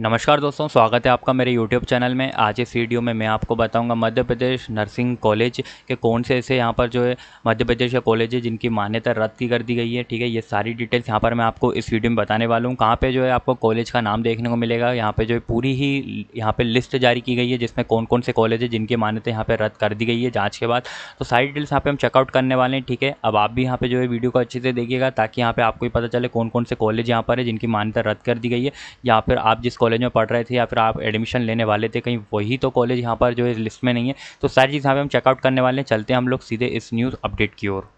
नमस्कार दोस्तों स्वागत है आपका मेरे YouTube चैनल में आज इस वीडियो में मैं आपको बताऊंगा मध्य प्रदेश नर्सिंग कॉलेज के कौन से ऐसे यहाँ पर जो है मध्य प्रदेश के कॉलेज है जिनकी मान्यता रद्द की कर दी गई है ठीक है ये सारी डिटेल्स यहाँ पर मैं आपको इस वीडियो में बताने वाला हूँ कहाँ पे जो है आपको कॉलेज का नाम देखने को मिलेगा यहाँ पर जो है पूरी ही यहाँ पर लिस्ट जारी की गई है जिसमें कौन कौन से कॉलेज है जिनकी मान्यता यहाँ पर रद्द कर दी गई है जाँच के बाद तो सारी डिटेल्स यहाँ पर हम चेकआउट करने वाले हैं ठीक है अब आप भी यहाँ पर जो है वीडियो को अच्छे से देखिएगा ताकि यहाँ पर आपको भी पता चले कौन कौन से कॉलेज यहाँ पर है जिनकी मान्यता रद्द कर दी गई है या फिर आप जिस कॉलेज में पढ़ रहे थे या फिर आप एडमिशन लेने वाले थे कहीं वही तो कॉलेज यहाँ पर जो है लिस्ट में नहीं है तो सारी चीज़ यहाँ पर हम चेकआउट करने वाले हैं चलते हैं हम लोग सीधे इस न्यूज़ अपडेट की ओर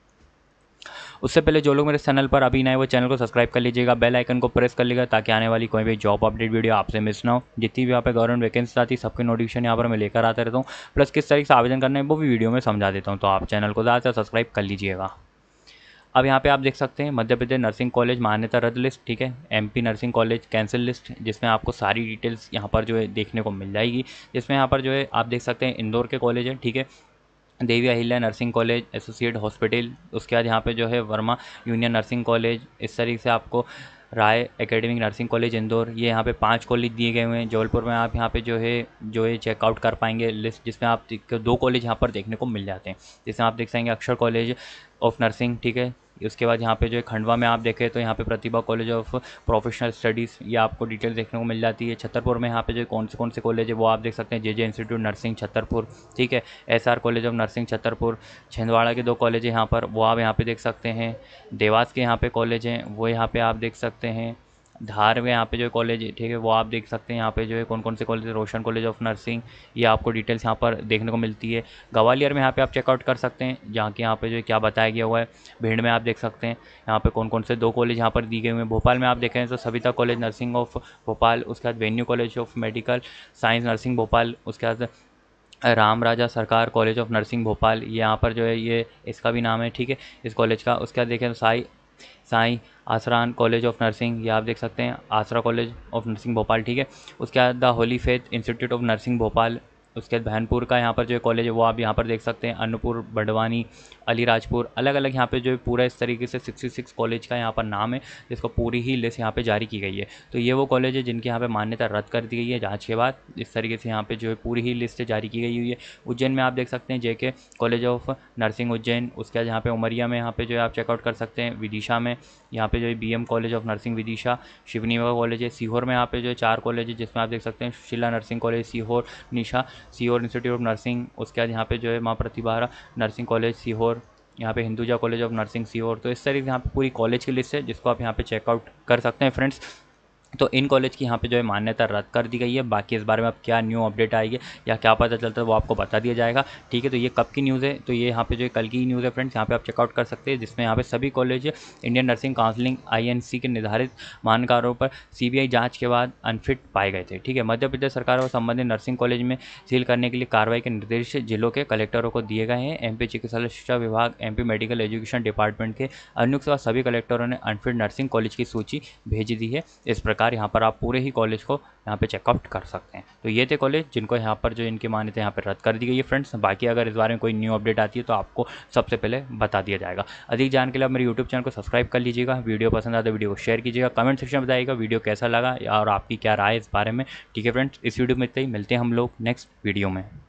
उससे पहले जो लोग मेरे चैनल पर अभी नए वो चैनल को सब्सक्राइब कर लीजिएगा बेल आइकन को प्रेस कर लीजिएगा ताकि आने वाली कोई भी जॉब अपडेट वीडियो आपसे मिस ना हो जितनी भी यहाँ पे गवर्नमेंट वैकेंसी आती है सबके नोटिफिकेशन यहाँ पर मैं लेकर आते रहता हूँ प्लस किस तरीके से आवेदन करना है वो भी वीडियो में समझा देता हूँ तो आप चैनल को ज़्यादा सब्सक्राइब कर लीजिएगा अब यहाँ पे आप देख सकते हैं मध्य प्रदेश नर्सिंग कॉलेज मान्यता रद्द लिस्ट ठीक है MP nursing college cancel list जिसमें आपको सारी डिटेल्स यहाँ पर जो है देखने को मिल जाएगी जिसमें यहाँ पर जो है आप देख सकते हैं इंदौर के कॉलेज हैं ठीक है Devi Ahilya nursing college associate hospital उसके बाद यहाँ पे जो है वर्मा यूनियन नर्सिंग कॉलेज इस तरीके से आपको Rai academic nursing college Indore ये यहाँ पे पांच कॉलेज दिए गए हुए हैं जौलपुर में आप यहाँ पे जो है जो है चेकआउट कर पाएंगे लिस्ट जिसमें आप दो कॉलेज यहाँ पर देखने को मिल जाते हैं जिसमें आप देख सकेंगे अक्षर कॉलेज ऑफ नर्सिंग ठीक है उसके बाद यहाँ पे जो है खंडवा में आप देखें तो यहाँ पे Pratibha college of professional studies ये आपको डिटेल देखने को मिल जाती है छतरपुर में यहाँ पे जो कौन से कौन से कॉलेज है वो आप देख सकते हैं J J institute nursing Chhatarpur ठीक है S R college of nursing Chhatarpur Chhindwara के दो कॉलेज हैं यहाँ पर वो आप यहाँ पर देख सकते हैं देवास के यहाँ पर कॉलेज हैं वो यहाँ पर आप देख सकते हैं धार में यहाँ पे जो कॉलेज ठीक है वो आप देख सकते हैं यहाँ पे जो है कौन कौन से college Roshan college of nursing ये आपको डिटेल्स यहाँ पर देखने को मिलती है ग्वालियर में यहाँ पे आप चेकआउट कर सकते हैं जहाँ के यहाँ पे जो है क्या बताया गया हुआ है भीड़ में आप देख सकते हैं यहाँ पे कौन कौन से दो कॉलेज यहाँ पर दी गए हुए हैं भोपाल में आप देखें तो Savita college nursing of Bhopal उसके बाद venue college of medical science nursing Bhopal उसके बाद राम राजा सरकार कॉलेज ऑफ नर्सिंग भोपाल यहाँ पर जो है ये इसका भी नाम है ठीक है इस कॉलेज का उसके बाद देखें तो Sai Sai Asaran college of nursing या आप देख सकते हैं आसरा कॉलेज ऑफ नर्सिंग भोपाल ठीक है उसके बाद the holy faith institute of nursing Bhopal उसके बाद बहनपुर का यहाँ पर जो कॉलेज है वो आप यहाँ पर देख सकते हैं अन्नपुर बडवानी अलीराजपुर अलग अलग यहाँ पे जो है पूरा इस तरीके से 66 कॉलेज का यहाँ पर नाम है जिसको पूरी ही लिस्ट यहाँ पे जारी की गई है तो ये वो कॉलेज है जिनकी यहाँ पे मान्यता रद्द कर दी गई है जाँच के बाद इस तरीके से यहाँ पर जो है पूरी ही लिस्ट जारी की गई हुई है उज्जैन में आप देख सकते हैं J college of nursing Ujjain उसके बाद यहाँ पर उमरिया में यहाँ पर जो है आप चेकआउट कर सकते हैं विदिशा में यहाँ पर जो है B college of nursing Vidisha Shivani college है सीहोर में यहाँ पर जो है चार कॉलेज है जिसमें आप देख सकते हैं Shila nursing college Sehore Nisha Sehore institute of nursing उसके बाद यहाँ पे जो है माँ प्रतिभा नर्सिंग कॉलेज सीहोर यहाँ पे Hinduja college of nursing Sehore तो इस तरीके यहाँ पे पूरी कॉलेज की लिस्ट है जिसको आप यहाँ पे चेकआउट कर सकते हैं फ्रेंड्स तो इन कॉलेज की यहाँ पे जो है मान्यता रद्द कर दी गई है बाकी इस बारे में अब क्या न्यू अपडेट आएगी या क्या पता चलता है वो आपको बता दिया जाएगा ठीक है तो ये कब की न्यूज़ है तो ये यहाँ पे जो है कल की न्यूज़ है फ्रेंड्स यहाँ पे आप चेकआउट कर सकते हैं जिसमें यहाँ पे सभी कॉलेज इंडियन नर्सिंग काउंसिलिंग आई के निर्धारित मानकारों पर सी बी के बाद अनफिट पाए गए थे ठीक है मध्य प्रदेश सरकार और संबंधित नर्सिंग कॉलेज में सील करने के लिए कार्रवाई के निर्देश जिलों के कलेक्टरों को दिए गए हैं एम चिकित्सालय शिक्षा विभाग एम मेडिकल एजुकेशन डिपार्टमेंट के अनुसार सभी कलेक्टरों ने अनफिट नर्सिंग कॉलेज की सूची भेज दी है इस प्रकार प्रकार यहाँ पर आप पूरे ही कॉलेज को यहाँ पे चेकआउट कर सकते हैं तो ये थे कॉलेज जिनको यहाँ पर जो इनकी मान्यता यहाँ पर रद्द कर दी गई है फ्रेंड्स बाकी अगर इस बारे में कोई न्यू अपडेट आती है तो आपको सबसे पहले बता दिया जाएगा अधिक जान के लिए आप मेरे यूट्यूब चैनल को सब्सक्राइब कर लीजिएगा वीडियो पसंद आता तो है वीडियो को शेयर कीजिएगा कमेंट सेक्शन में बताइएगा वीडियो कैसा लगा और आपकी क्या राय इस बारे में ठीक है फ्रेंड्स इस वीडियो में इतना ही मिलते हैं हम लोग नेक्स्ट वीडियो में